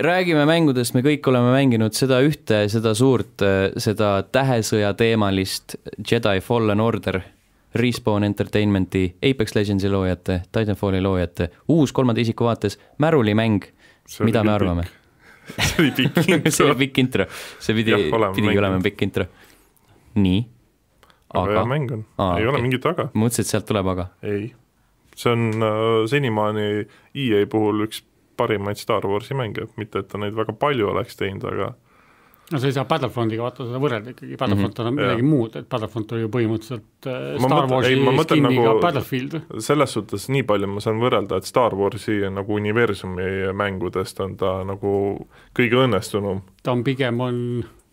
räägime mängudest, me kõik oleme mänginud seda ühte, seda suurt, äh, seda tähesõja teemalist Jedi Fallen Order, Respawn Entertainmenti, Apex Legendsi loojate, Titanfalli loojate, uus kolmanda isiku vaates märulimäng, mida me arvame? see oli pikk intro see oli pikk intro, see pidi, pidigi olema pikk intro. nii, aga, aga mäng on, ei okay. ole mingit aga. mõtlesin, et sealt tuleb aga? ei, see on uh, senimaani EA puhul üks parimaid Star Warsi mänge, mitte et ta neid väga palju oleks teinud, aga no sa ei saa Battlefrontiga vaata seda võrrelda ikkagi, Battlefront mm -hmm. on midagi muud, et Battlefront oli ju põhimõtteliselt äh, ma Star Warsi skin'iga nagu Battlefield. selles suhtes nii palju ma saan võrrelda, et Star Warsi nagu universumi mängudest on ta nagu kõige õnnestunum. ta on pigem, on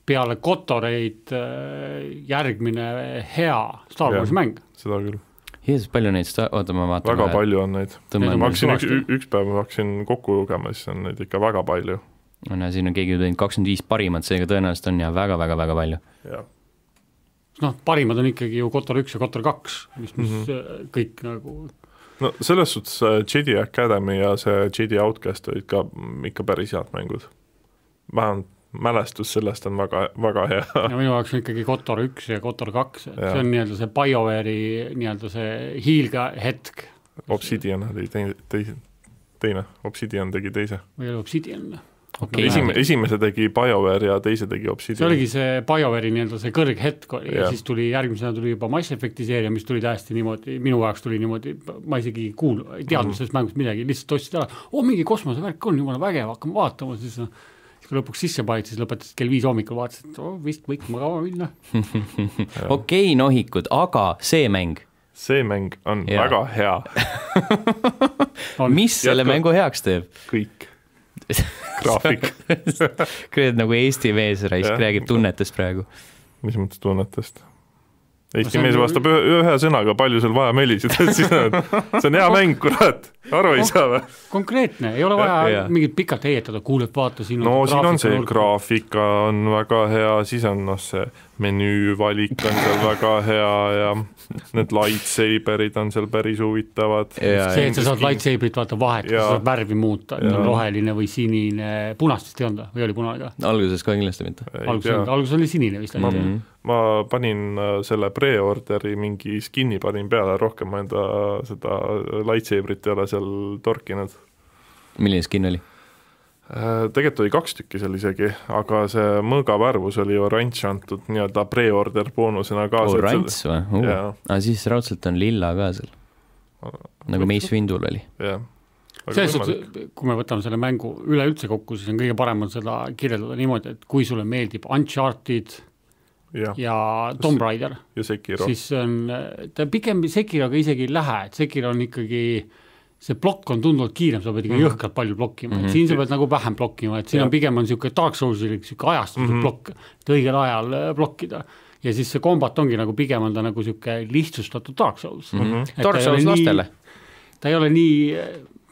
peale Kotoreid äh, järgmine hea Star Warsi mäng. seda küll Jeesus, palju neid sta-, oota ma vaatan väga vahe. palju on neid. ma hakkasin üks, üks päev ma hakkasin kokku lugema, siis on neid ikka väga palju. no näe, siin on keegi teinud kakskümmend viis parimat, seega tõenäoliselt on jah väga, väga, väga palju. noh, parimad on ikkagi ju Kotor üks ja Kotor kaks, mis, mis mm -hmm. kõik nagu no selles suhtes äh, Jedi Academy ja see Jedi Outcast olid ka ikka päris head mängud. vähemalt mälestus sellest on väga, väga hea. no minu jaoks on ikkagi Kotor üks ja Kotor kaks, et ja. see on nii-öelda see BioWare'i nii-öelda see hiilga hetk. Obsidian oli teine, teise, teine, Obsidian tegi teise. või oli Obsidian või? okay.. esimene, esimese tegi BioWare ja teise tegi Obsidian. see oligi see BioWare'i nii-öelda see kõrghetk oli ja. ja siis tuli, järgmisena tuli juba Mass Effect'i seeria, mis tuli täiesti niimoodi, minu jaoks tuli niimoodi, ma isegi ei kuulnud, ei teadnud mm -hmm. sellest mängust midagi, lihtsalt ostsid ära, oo mingi kosmosevärk on, jumala vägev, hakkame vaatama, siis noh kui lõpuks sisse panid, siis lõpetasid kell viis hommikul, vaatasid, et oh, vist võiks magama minna okei okay,, nohikud, aga see mäng? see mäng on ja. väga hea mis selle Jätka... mängu heaks teeb? kõik graafik kuradi nagu eesti mees raisk räägib tunnetest praegu. mis mõttes tunnetest? Eesti no, mees vastab ühe, ühe sõnaga, palju sul vaja möliseda, siis on, see on hea mäng, kurat, aru ei saa või? konkreetne, ei ole vaja ja, mingit pikalt heietada, kuuled, vaata, siin on no siin on see graafika on väga hea, siis on noh, see menüüvalik on seal väga hea ja need lightsaberid on seal päris huvitavad. see, et sa saad lightsaberit vaata vahetada, sa saad värvi muuta, et on roheline või sinine, punast vist ei olnud või oli punane ka? alguses ka kindlasti mitte. alguses, alguses oli sinine vist, oli mm-hmm. see ma panin äh, selle pre-orderi mingi skin'i panin peale, rohkem ma enda äh, seda lightsaber'it ei ole seal torkinud. milline skin oli? Äh, tegelikult oli kaks tükki seal isegi, aga see mõõgavärvus oli oranž antud nii-öelda pre-order boonusena kaasa. oranž või uh.? Ah, aga siis raudselt on lilla ka seal, nagu Mace Windul oli. jah selles suhtes, kui me võtame selle mängu üleüldse kokku, siis on kõige parem on seda kirjeldada niimoodi, et kui sulle meeldib Uncharted, ja, ja Tomb Raider. ja Sekiro. siis on, ta pigem Sekiroga isegi ei lähe, et Sekiro on ikkagi see plokk on tunduvalt kiirem, sa pead ikka mm -hmm. jõhkralt palju blokkima mm, -hmm. et mhm. siin sa pead nagu vähem blokkima, et siin ja. on pigem on niisugune Dark Soulsilik niisugune ajastatud mm -hmm. plokk, et õigel ajal blokkida. Äh, ja siis see kombat ongi nagu pigem on ta nagu niisugune lihtsustatud Dark Souls mm. -hmm. Dark Souls lastele nii ta ei ole nii,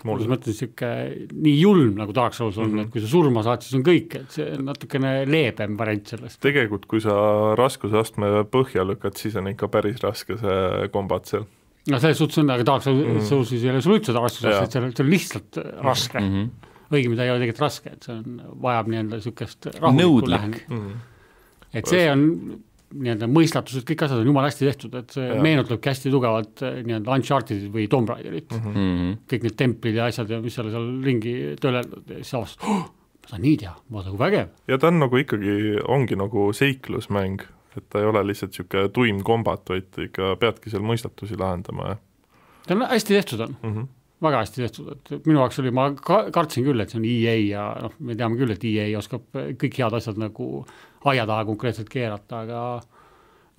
muus mõttes niisugune nii julm, nagu Dark Souls on mm, -hmm. et kui sa surma saad, siis on kõik, et see on natukene leebem variant sellest. tegelikult, kui sa raskusastme põhja lükkad, siis on ikka päris raske see kombat seal. no selles suhtes on, aga Dark Soulsis mm -hmm. Soulsis ei ole sul üldse raskusastet, seal, seal on lihtsalt raske mm. -hmm. õigemini ta ei ole tegelikult raske, et see on, vajab nii-öelda niisugust rahulikku lähenemist mm. -hmm. et see on nii-öelda mõistatused, kõik asjad on jumala hästi tehtud, et see ja. meenutabki hästi tugevalt eh, nii-öelda Uncharted'it või Tomb Raiderit mm. -hmm. kõik need templid ja asjad ja mis seal, seal ringi tööleldud ja siis avastad oh,, ma saan nii teha, vaata kui nagu vägev. ja ta on nagu ikkagi, ongi nagu seiklusmäng, et ta ei ole lihtsalt niisugune tuim kombat, vaid ikka peadki seal mõistatusi lahendama ja ta on hästi tehtud, on mm. -hmm väga hästi tehtud, et minu jaoks oli, ma ka-, kartsin küll, et see on EA ja noh, me teame küll, et EA oskab kõik head asjad nagu äh, aia taha konkreetselt keerata, aga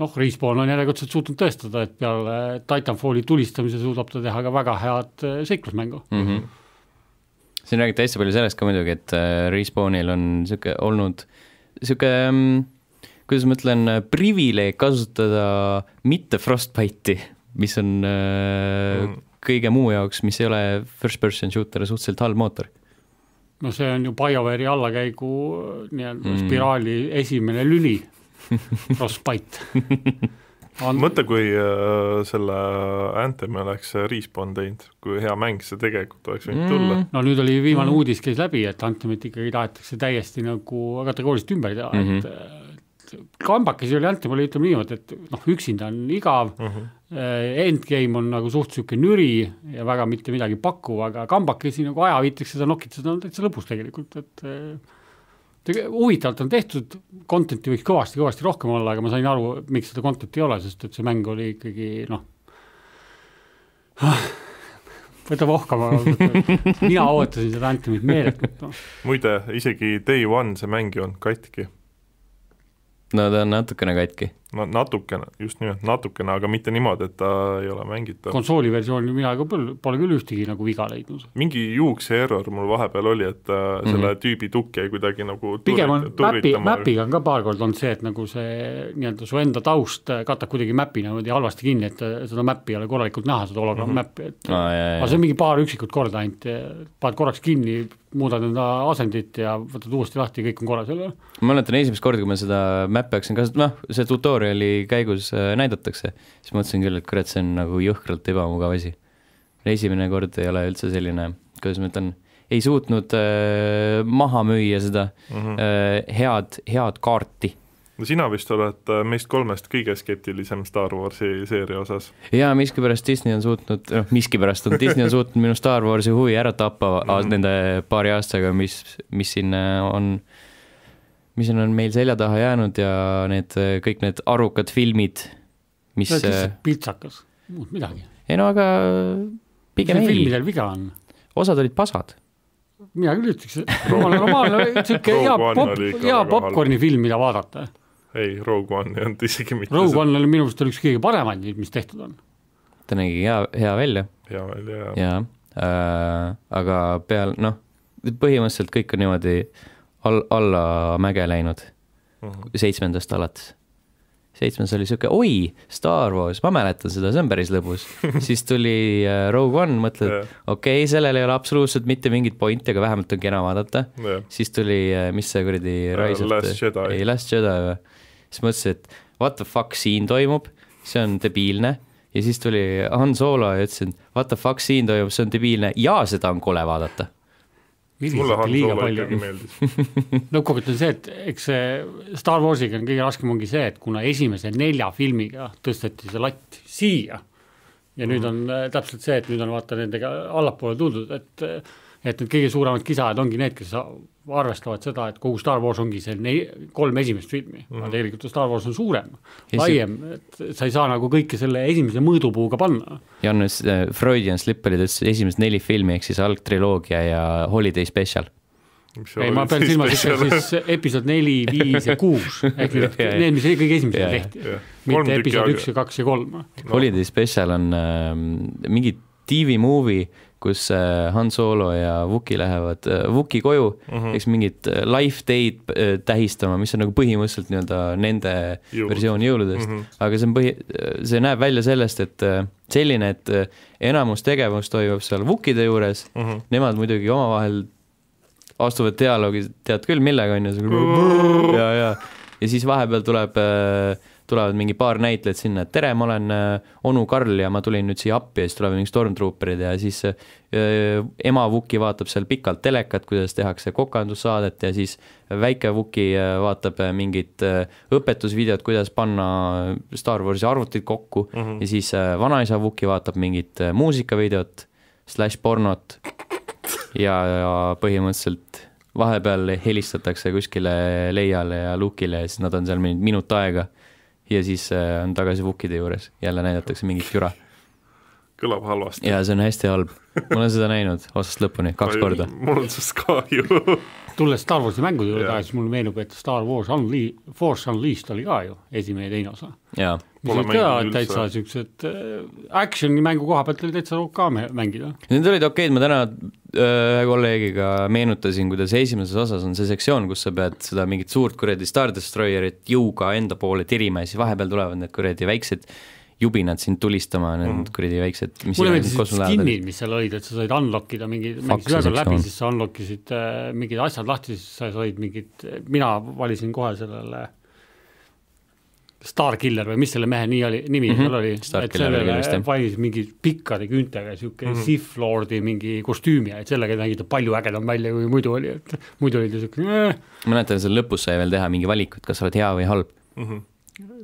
noh, Respawn on järjekordselt suutnud tõestada, et peale Titanfalli tulistamise suudab ta teha ka väga head eh, seiklusmängu mm. -hmm. siin räägiti hästi palju sellest ka muidugi, et eh, Respawnil on niisugune olnud niisugune mm, kuidas ma ütlen, privileeg kasutada mitte Frostbite'i, mis on äh, mm. kõige muu jaoks, mis ei ole first person shooter, suhteliselt halb mootor no see on ju BioWare'i allakäigu äh, nii-öelda mm. spiraali esimene lüli Frostbite on.... mõtle, kui äh, selle Anthem'i oleks Respawn teinud, kui hea mäng see tegelikult oleks võinud mm. tulla. no nüüd oli viimane mm. uudis käis läbi, et Anthem'it ikkagi tahetakse täiesti nagu kategooriliselt ümber teha mm, -hmm. et mhm. kambakas ei ole Anthem, oli ütleme niimoodi, et noh, üksinda on igav mm, -hmm Äh, Endgame on nagu suht niisugune nüri ja väga mitte midagi pakkuv, aga kambakesi nagu ajaviiteks seda nokitada on täitsa lõbus tegelikult, et äh, huvitavalt on tehtud, content'i võiks kõvasti-kõvasti rohkem olla, aga ma sain aru, miks seda content'i ei ole, sest et see mäng oli ikkagi noh, võta vohkama, mina ootasin seda Anthemit meeletult no.. muide, isegi Day One see mäng ei olnud katki. no ta on natukene katki no natukene, just nimelt natukene, aga mitte niimoodi, et ta ei ole mängitav. konsooli versiooni mina ka pole, pole küll ühtegi nagu viga leidnud. mingi juukse error mul vahepeal oli, et mm -hmm. selle tüübi tukk jäi kuidagi nagu pigem on mäpi, mäpiga on ka paar korda olnud see, et nagu see nii-öelda su enda taust äh, katab kuidagi mäpi niimoodi halvasti kinni, et äh, seda mäppi ei ole korralikult näha, seda hologramm mm -hmm. mäppi, et no, aga see on mingi paar üksikut korda ainult, paned korraks kinni, muudad enda asendit ja võtad uuesti lahti ja kõik on korras jälle. ma mäletan esimest korda, kui ma seda mäppi hakkasin kasutama, noh, see tutorial tutorial'i käigus äh, näidatakse, siis mõtlesin küll, et kurat, see on nagu jõhkralt ebamugav asi. esimene kord ei ole üldse selline, kuidas ma ütlen, ei suutnud äh, maha müüa seda mm -hmm. äh, head, head kaarti no sina vist oled äh, meist kolmest kõige skeptilisem Star Warsi seeria osas. jaa, miskipärast Disney on suutnud, noh miskipärast on, Disney on suutnud minu Star Warsi huvi ära tappa mm -hmm. nende paari aastaga, mis, mis siin on äh, mis on meil selja taha jäänud ja need, kõik need arvukad filmid, mis no, äh, piltsakas, muud midagi. ei no aga pigem ei. filmidel viga on? osad olid pasad. mina küll ütleks, jumala normaalne, niisugune hea pop, hea popkorni film, mida vaadata. ei, Rogue One ei olnud isegi mitte Rogue One oli minu arust oli üks kõige paremaid neid, mis tehtud on. ta nägi hea, hea välja. hea välja, jah. jaa äh,, aga peal, noh, põhimõtteliselt kõik on niimoodi äh, all, allamäge läinud uh mhm. -huh. seitsmendast alates. seitsmes oli sihuke, oi, Star Wars, ma mäletan seda, see on päris lõbus siis tuli äh, Rogue One, mõtled yeah., okei okay,, sellel ei ole absoluutselt mitte mingit pointi, aga vähemalt on kena vaadata yeah.. siis tuli, äh, mis see kuradi äh, Rise uh, of the, ei Last Jedi või, siis mõtlesin, et what the fuck siin toimub, see on debiilne ja siis tuli Han Solo ja ütles, et what the fuck siin toimub, see on debiilne ja seda on kole vaadata viriseti liiga palju. lõppkokkuvõttes on see, et eks see Star Warsiga on kõige raskem ongi see, et kuna esimese nelja filmiga tõsteti see latt siia ja mm. nüüd mhm. on äh, täpselt see, et nüüd on vaata nendega allapoole tuldud, et et need kõige suuremad kisajad ongi need, kes arvestavad seda, et kogu Star Wars ongi see nei-, kolm esimest filmi mm, mhm. -hmm. aga tegelikult ju Star Wars on suurem Esi..., laiem, et sa ei saa nagu kõike selle esimese mõõdupuuga panna. ja äh, on nüüd Freudian slip oli täitsa esimesed neli filmi, ehk siis algtriloogia ja Holiday Special. ei, ma pean silmas ikka siis episood neli, viis ja kuus, ehk need, need, mis kõige esimesed tehti, mitte episood üks ja kaks ja kolm no.. Holiday Special on äh, mingi TV movie kus äh, Han Solo ja Wooki lähevad äh, Wooki koju mm, -hmm. eks mingit äh, life day'd tähistama, mis on nagu põhimõtteliselt nii-öelda nende Jõulud. versioon jõuludest mm, -hmm. aga see on põhi, see näeb välja sellest, et selline, et enamus tegevus toimub seal Wookide juures mm, -hmm. nemad muidugi omavahel astuvad dialoogi, tead küll millega, on ju, nagu- ja, ja, ja siis vahepeal tuleb äh, tulevad mingi paar näitlejat sinna, et tere, ma olen äh, onu Karl ja ma tulin nüüd siia appi ja siis tulevad mingid stormtrooperid ja siis öö, äh, äh, ema Vuki vaatab seal pikalt telekat, kuidas tehakse kokandussaadet ja siis väike Vuki vaatab mingit õpetusvideot, kuidas panna Star Warsi arvutid kokku mm -hmm. ja siis vanaisa Vuki vaatab mingit muusikavideot, slaš pornot ja, ja põhimõtteliselt vahepeal helistatakse kuskile Leiale ja Lukile ja siis nad on seal mingi minut aega ja siis äh, on tagasi Vukide juures, jälle näidatakse mingit jura. kõlab halvasti. jaa, see on hästi halb. ma olen seda näinud otsast lõpuni, kaks korda. mul on sellest kahju. tulles Star Warsi mängude juurde tagasi, mulle meenub, et Star Wars Unle-, Force Unleashed oli ka ju esimene ja teine osa. jaa mis olid ka täitsa niisugused äh, action'i mängu koha pealt oli täitsa OK mängida. Need olid okeid, ma täna äh, ühe kolleegiga meenutasin, kuidas esimeses osas on see sektsioon, kus sa pead seda mingit suurt kuradi Star Destroyerit jõuga enda poole tirima ja siis vahepeal tulevad need kuradi väiksed jubinad sind tulistama, need mm. kuradi väiksed mulle meeldisid skin'id, mis seal olid, et sa said unlock ida mingi, mingi ühe läbi, siis sa unlock isid äh, mingid asjad lahti, siis sa said mingid, mina valisin kohe sellele äh, Starkiller või mis selle mehe nii oli, nimi mm -hmm. tal oli, et sellele valis mingi pikkade küüntega niisugune mm -hmm. Sith Lordi mingi kostüümi, et sellega nägi ta palju ägedam välja, kui muidu oli, et muidu oli ta niisugune äh. ma mäletan, seal lõpus sai veel teha mingi valik, et kas sa oled hea või halb mm. -hmm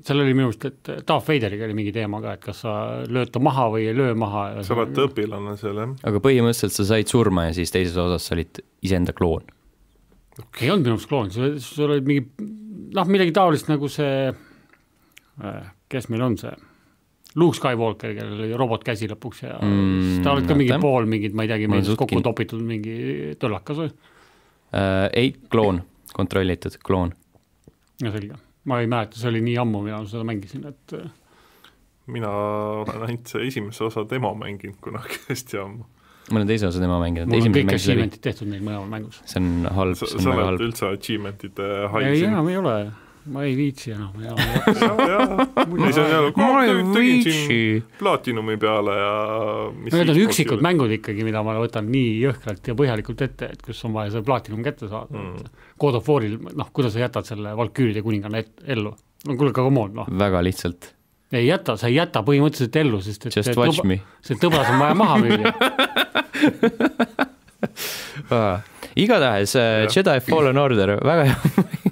seal oli minu arust, et Darth Vaderiga oli mingi teema ka, et kas sa lööd ta maha või ei löö maha. sa oled õpilane seal, jah. aga põhimõtteliselt sa said surma ja siis teises osas sa olid iseenda kloon okay.. ei olnud minu arust kloon, sul oli mingi noh, midagi taolist nagu see Äh, kes meil on see? Luke Skywalker, kellel oli robot käsi lõpuks ja mm, siis ta oli ka mingi pool mingit, ma ei teagi, meil kokku topitud mingi töllakas või äh,? ei, kloon, kontrollitud kloon. no selge, ma ei mäleta, see oli nii ammu, mina seda mängisin, et äh, mina olen ainult esimese osa demo mänginud kunagi hästi ammu ma olen teise osa tema mänginud. mul on kõik achievement'id tehtud neil mõlemal mängus. see on halb, see on väga halb. sa oled üldse achievement'ide hais. ei, enam ei ole ma ei viitsi enam no,. ei, see on jälle, nagu- tegin siin plaatinumi peale ja Need on üksikud juurde. mängud ikkagi, mida ma võtan nii jõhkralt ja põhjalikult ette, et kus on vaja see plaatinum kätte saada mm.. God of War'il, noh, kuidas sa jätad selle Valküüride kuninganna ellu? no kuule, aga come on, noh. väga lihtsalt ei jäta, sa ei jäta põhimõtteliselt ellu, sest et see tõba, see tõbras on vaja maha müüa ah. igatahes eh, Jedi Fallen Order, väga hea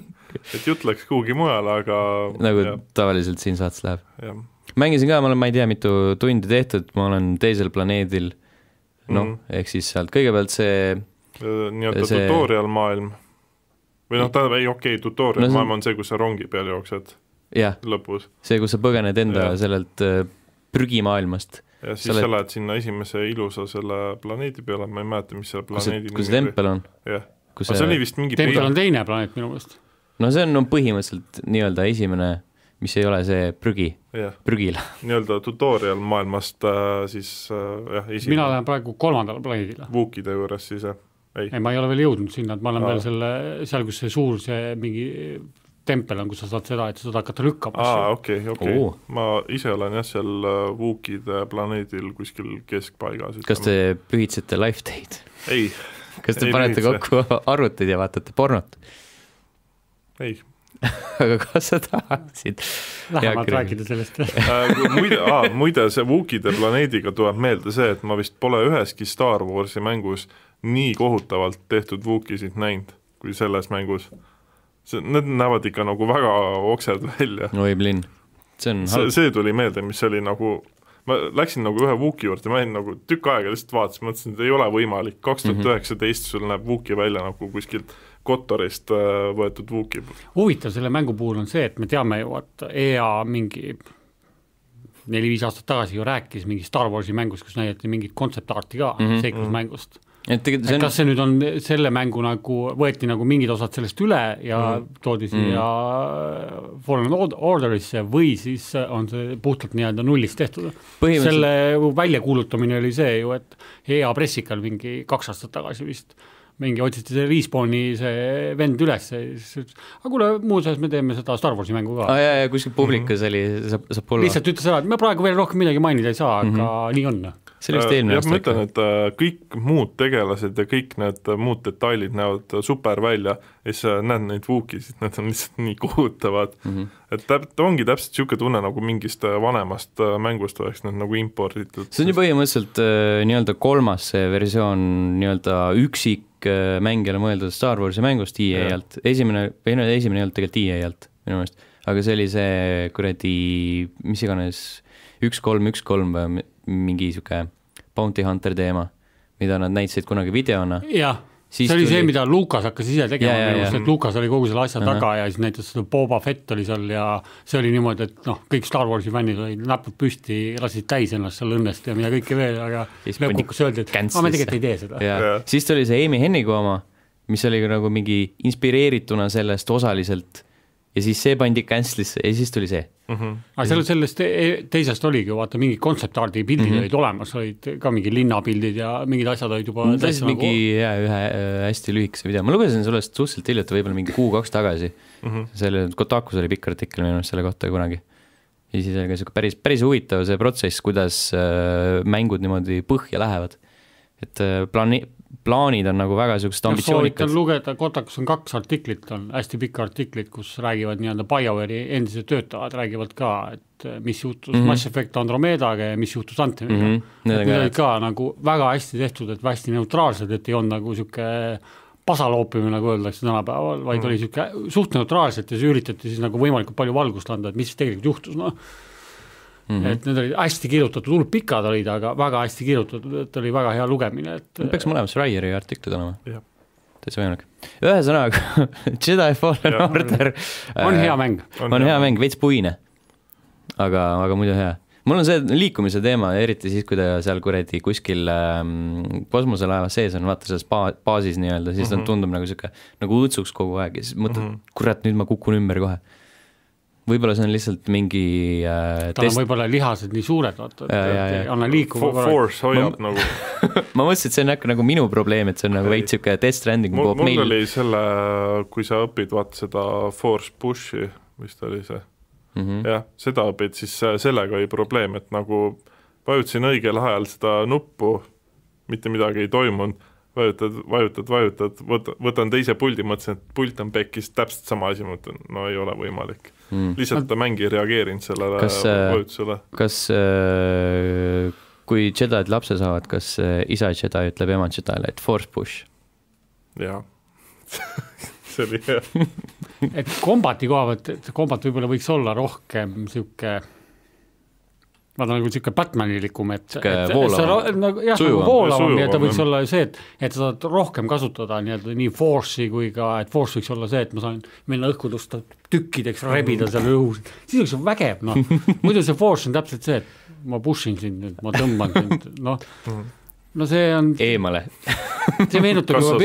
et jutt läks kuhugi mujale, aga nagu jah. tavaliselt siin saates läheb. mängisin ka, ma olen, ma ei tea, mitu tundi tehtud, ma olen teisel planeedil, noh mm -hmm., ehk siis sealt kõigepealt see äh, nii-öelda see... tutorial maailm või noh, tähendab, ei okei okay,, tutorial no, see... maailm on see, kus sa rongi peal jooksed jah, see, kus sa põgened enda ja. sellelt äh, prügimaailmast. ja siis sa, oled... sa lähed sinna esimese ilusa selle planeedi peale, ma ei mäleta, mis selle planeedi kus see, kus see tempel on? jah, aga see oli vist mingi tempel on teine planeet minu meelest no see on no, põhimõtteliselt nii-öelda esimene, mis ei ole see prügi yeah., prügila. nii-öelda tutorial maailmast äh, siis äh, jah, esimene. mina lähen praegu kolmandale planeedile. vuukide juures siis jah? ei, ei, ma ei ole veel jõudnud sinna, et ma olen Aa. veel selle, seal, kus see suur, see mingi tempel on, kus sa saad seda, et sa saad hakata lükkama. aa, okei, okei, ma ise olen jah, seal äh, Wookide planeedil kuskil keskpaigas. kas te pühitsete live teid? ei. kas te ei panete pühitse. kokku arvutid ja vaatate pornot? ei aga kas sa tahaksid? lähemalt rääkida sellest äh, muide, muide see Wookide planeediga tuleb meelde see, et ma vist pole üheski Star Warsi mängus nii kohutavalt tehtud Wookisid näinud, kui selles mängus. see, need näevad ikka nagu väga oksed välja. oi plinn, see on halb. see tuli meelde, mis oli nagu ma läksin nagu ühe Wooki juurde, ma olin nagu tükk aega lihtsalt vaatasin, mõtlesin, et ei ole võimalik, mhm. kaks tuhat üheksateist sul näeb Wooki välja nagu kuskilt Kotorist äh, võetud Vuki. huvitav selle mängu puhul on see, et me teame ju, et EA mingi neli-viis aastat tagasi ju rääkis mingi Star Warsi mängust, kus näidati mingit kontsept-arti ka mm -hmm. seiklusmängust mhm. et tegelikult see on... kas see nüüd on selle mängu nagu, võeti nagu mingid osad sellest üle ja mm. -hmm. toodi siia mm. -hmm. Fallen Orderisse või siis on see puhtalt nii-öelda nullist tehtud Põhimõtteliselt...? selle väljakuulutamine oli see ju, et EA pressikal mingi kaks aastat tagasi vist mingi otsiti see Respawni see vend üles, siis ütles, aga kuule, muuseas, me teeme seda Star Warsi mängu ka. aa ah, jaa, jaa, kuskil publikas mm -hmm. oli, saab, saab olla. lihtsalt ütles ära, et me praegu veel rohkem midagi mainida ei saa mm, -hmm. aga mhm. nii on. see oli vist äh, eelmine aasta. ma ütlen, et äh, kõik muud tegelased ja kõik need äh, muud detailid näevad super välja ja siis näed neid vuukisid, need on lihtsalt nii kohutavad mm. -hmm. et täp-, ongi täpselt niisugune tunne, nagu mingist vanemast mängust oleks need nagu imporditud. see on ju põhimõtteliselt nii-öelda kolmas see versioon, nii-öelda üksik Äh, mängijale mõeldud Star Warsi mängust EA-lt, esimene, ei no esimene ei olnud tegelikult EA-lt minu meelest, aga see oli see kuradi, mis iganes, üks kolm, üks kolm või mingi sihuke Bounty Hunter teema, mida nad näitasid kunagi videona. jah see oli tuli... see, mida Lukas hakkas ise tegema minu arust, et Lukas oli kogu selle asja uh -huh. taga ja siis näiteks Boba Fett oli seal ja see oli niimoodi, et noh, kõik Star Warsi fännid olid näpud püsti, lasid täis ennast seal õnnest ja mida kõike veel, aga lõppkokkuvõttes öeldi, et aa, me tegelikult ei tee seda. siis tuli see Amy Hennigu oma, mis oli nagu mingi inspireerituna sellest osaliselt ja siis see pandi cancel'isse ja siis tuli see mm. -hmm. aga seal sellest te e-, teisest oligi ju vaata mingid kontsertardi pildid mm -hmm. olid olemas, olid ka mingid linnapildid ja mingid asjad olid juba mm, ta lihtsalt mingi jaa, nagu- ühe äh, hästi lühikese video, ma lugesin sellest suhteliselt hiljuti, võib-olla mingi kuu-kaks tagasi mm. -hmm. selle, Kotakus oli pikk artikkel minu meelest selle kohta kunagi. ja siis oli ka niisugune päris, päris huvitav see protsess, kuidas äh, mängud niimoodi põhja lähevad. et äh, plaani-, plaanid on nagu väga niisugused ambitsioonikad. soovitan lugeda, Kotakus on kaks artiklit, on hästi pikka artiklit, kus räägivad nii-öelda BioWare'i endised töötajad räägivad ka, et eh, mis juhtus mm -hmm. Mass Effect Andromedaga ja mis juhtus Antemiga mm. -hmm. Need, need olid ka nagu väga hästi tehtud, et hästi neutraalsed, et ei olnud nagu niisugune pasaloopimine, nagu öeldakse tänapäeval, vaid mm. oli niisugune suht neutraalselt ja siis üritati siis nagu võimalikult palju valgust anda, et mis tegelikult juhtus, noh Mm -hmm. et need olid hästi kirjutatud, hullult pikad olid, aga väga hästi kirjutatud, et oli väga hea lugemine, et. peaks mõlemas Ryeri artiklid olema. täitsa võimalik. ühesõnaga Jedi Fallen ja, Order. on äh, hea mäng. on, on hea mäng, veits puine. aga, aga muidu hea mul on see liikumise teema, eriti siis, kui ta seal kuradi kuskil ähm, kosmoselaeva sees on, vaata selles ba-, baasis nii-öelda, siis mm -hmm. tundub nagu niisugune, nagu õõtsuks kogu aeg ja siis mõtled mm, -hmm. kurat, nüüd ma kukun ümber kohe võib-olla see on lihtsalt mingi äh, tal test... on võib-olla lihased nii suured, vaata, et anna liiku For,. Force hoiab ma, nagu ma mõtlesin, et see on nagu, nagu minu probleem, et see on nagu veits niisugune test trending mul, mul meil... oli selle, kui sa õpid vaata seda force push'i, vist oli see mm -hmm., jah, seda õpid, siis äh, sellega oli probleem, et nagu vajutasin õigel ajal seda nuppu, mitte midagi ei toimunud vajutad, vajutad, vajutad, võta, võtan teise puldi, mõtlesin, et pult on pekkis, täpselt sama asi, mõtlen, no ei ole võimalik mm.. lihtsalt ta mäng ei reageerinud sellele kas, äh, vajutusele. kas äh, kui Jedi'd lapse saavad, kas äh, isa Jedi ütleb ema Jedi'le, et force push? jaa see oli hea et kombati koha pealt, et kombat võib-olla võiks olla rohkem niisugune nad on nagu niisugune Batmanilikum, et, et voolavam, nagu, jah, nagu voolavam, nii et ta võiks olla see, et, et sa saad rohkem kasutada nii-öelda nii force'i kui ka, et force võiks olla see, et ma saan minna õhku tõsta tükkideks, rebida seal õhus, siis oleks vägev, noh. muidu see force on täpselt see, et ma push in sind nüüd, ma tõmban sind, noh no see on eemale see meenutab kas sa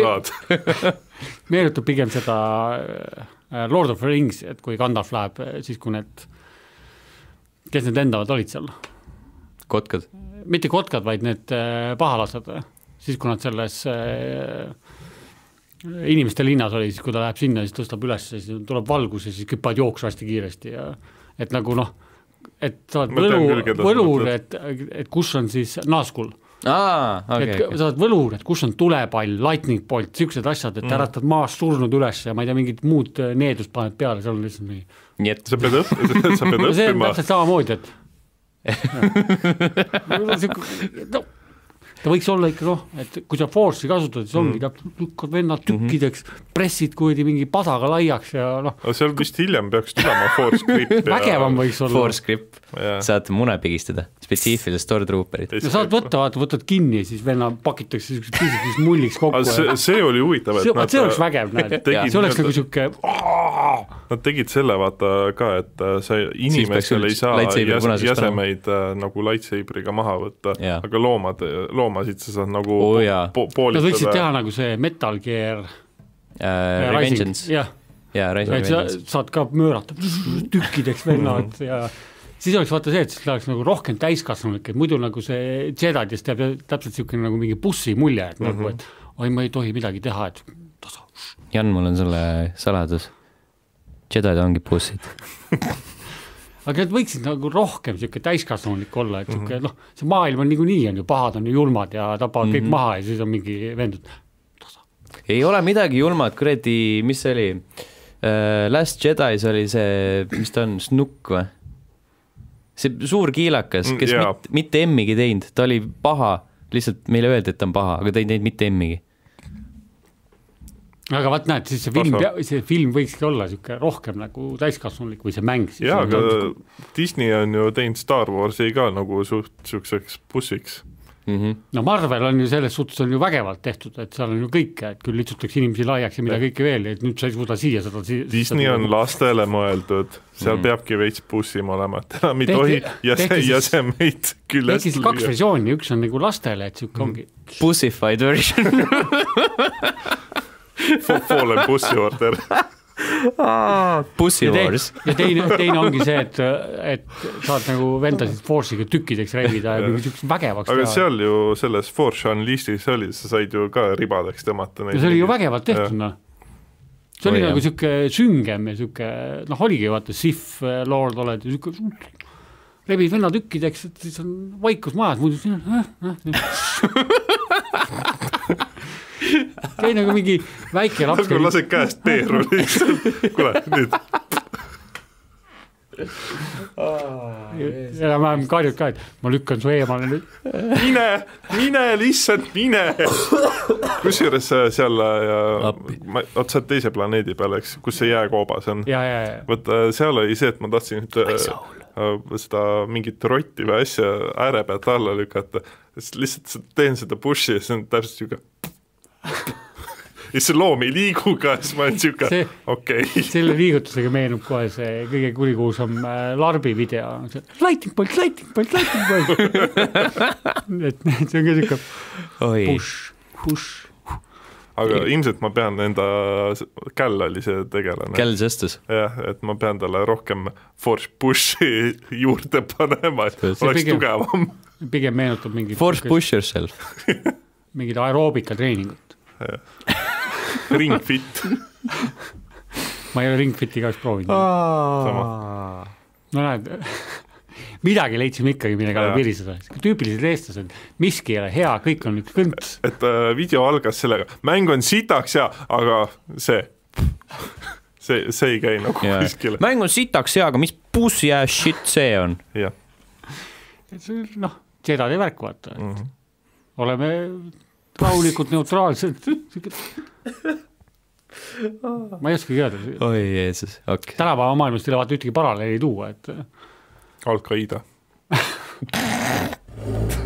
saad meenutab pigem seda äh, Lord of the Rings, et kui Gandalf läheb, äh, siis kui need kes need lendavad olid seal? kotkad? mitte kotkad, vaid need äh, pahalased, äh, siis kui nad selles äh, inimeste linnas oli, siis kui ta läheb sinna, siis tõstab üles, siis tuleb valgus ja siis küpad jooksu hästi kiiresti ja et nagu noh, et sa oled võlu, võlur, et, et kus on siis naaskul Aa, okay, et okay. sa oled võlur, et kus on tulepall, lightning bolt, niisugused asjad, et mm. äratad maast surnud üles ja ma ei tea, mingit muud needust paned peale, seal on lihtsalt mingi nii et sa pead õpp-, sa pead õppima. see on täpselt samamoodi, et no, ta võiks olla ikka noh, et kui sa force'i kasutad, siis ongi mm. -hmm. lükkad vennad mhm. tükkideks mm, -hmm. pressid kuradi mingi padaga laiaks ja noh. aga seal vist hiljem peaks tulema force grip vägevam võiks olla. Force grip saate mune pigistada, spetsiifilist stormtrooperit. no saad võtta, vaata, võtad kinni ja siis venna pakitakse siukseks pisikeseks mulliks kokku. see, see oli huvitav, et see, nad see oleks äh, vägev, näed, see oleks nagu sihuke Nad tegid selle, vaata ka, et äh, sa inimestel ei saa jäs, jäsemeid äh, nagu lightsaberiga maha võtta, aga loomad, äh, loomasid sa saad nagu oh, po poolitada. Nad võiksid teha nagu see Metal Gear uh, Revengeance. jah jaa, Rise of Vengeance. saad ka möörata tükkideks vennad ja siis oleks vaata see, et siis läheks nagu rohkem täiskasvanulik, et muidu nagu see Jedidest jääb täpselt niisugune nagu mingi bussi mulje, et mm -hmm. nagu, mhm. et oi, ma ei tohi midagi teha, et tasa. Jan, mul on sulle saladus. Jedid ongi bussid aga nad võiksid nagu rohkem niisugune täiskasvanulik olla, et niisugune mm -hmm. noh, see maailm on niikuinii, on ju, pahad on ju julmad ja tapavad mm -hmm. kõik mhm. maha ja siis on mingi vend, et tasa. ei ole midagi julmat, kuradi, mis see oli? Äh, Last Jedi's oli see, mis ta on, Snook või? see suur kiilakas, kes yeah. Mm, mit, mitte emmigi teinud, ta oli paha, lihtsalt meile öeldi, et ta on paha, aga ta ei teinud mitte emmigi. aga vaat näed, siis see film, see film võikski olla niisugune rohkem nagu täiskasvanulik või see mäng siis. jaa, aga Disney on ju teinud Star Warsi ka nagu suht niisuguseks bussiks mm. -hmm. no Marvel on ju selles suhtes on ju vägevalt tehtud, et seal on ju kõike, et küll litsutakse inimesi laiaks ja mida kõike veel, et nüüd sa ei suuda siia seda si Disney seda on lastele mõeldud, seal mm -hmm. peabki veits bussima olema, et enam ei tohi ja see, ja see meid küljest tehti siis kaks versiooni, üks on nagu lastele, et niisugune ongi Bussified mhm. version Fallen bussi order Pussy Wars. ja teine, teine ongi see, et, et saad nagu vendasid Force'iga tükkideks rebida ja mingi siukse vägevaks aga teha. seal ju selles Force'an listis oli, sa said ju ka ribadeks tõmmata neid. see oli ju vägevalt tehtud noh see oli Või, nagu sihuke süngem ja sihuke noh, oligi vaata, Sif eh, Lord oled ja sihuke, rebid venna tükkideks, et siis on vaikus majas, muidu siin on äh, äh, käi nagu mingi väike laps. nagu lased käest teeru lihtsalt, kuule nüüd. enam-vähem karjud ka, et ma lükkan su eemale nüüd. mine, mine lihtsalt mine. kusjuures äh, seal vot äh, sa oled teise planeedi peal, eks, kus see jääkoobas on. vot äh, seal oli see, et ma tahtsin seda mingit rotti või asja ääre pealt alla lükata, lihtsalt teen seda push'i ja siis on täpselt niisugune ja siis see loom ei liigu ka, siis ma olen sihuke, okei okay.. selle liigutusega meenub kohe see kõige kurikuulsam äh, larbi video, lightning bolt, lightning bolt, lightning bolt et see on ka sihuke push, push. aga Ei. ilmselt ma pean enda, Käll oli see tegelane. Käll Sestes. jah, et ma pean talle rohkem force push'i juurde panema, et see oleks pigem, tugevam pigem meenutab mingit. Force push yourself mingit aeroobikatreeningut Ringfit ma ei ole Ringfiti kahjuks proovinud. no näed midagi leidsime ikkagi, millega viriseda, tüüpilised eestlased, miski ei ole hea, kõik on üks kõnts. et äh, video algas sellega, mäng on sitaks ja, aga see, see, see ei käi nagu ja. kuskile. mäng on sitaks ja, aga mis puss ja shit see on? jah. noh, Jedi värk, vaata, et mm -hmm. oleme rahulikult, neutraalselt ma ei oskagi öelda. oi Jeesus, okei okay.. tänapäeva maailmast ei ole vaata ühtegi paralleeli tuua, et. Al-Qaeda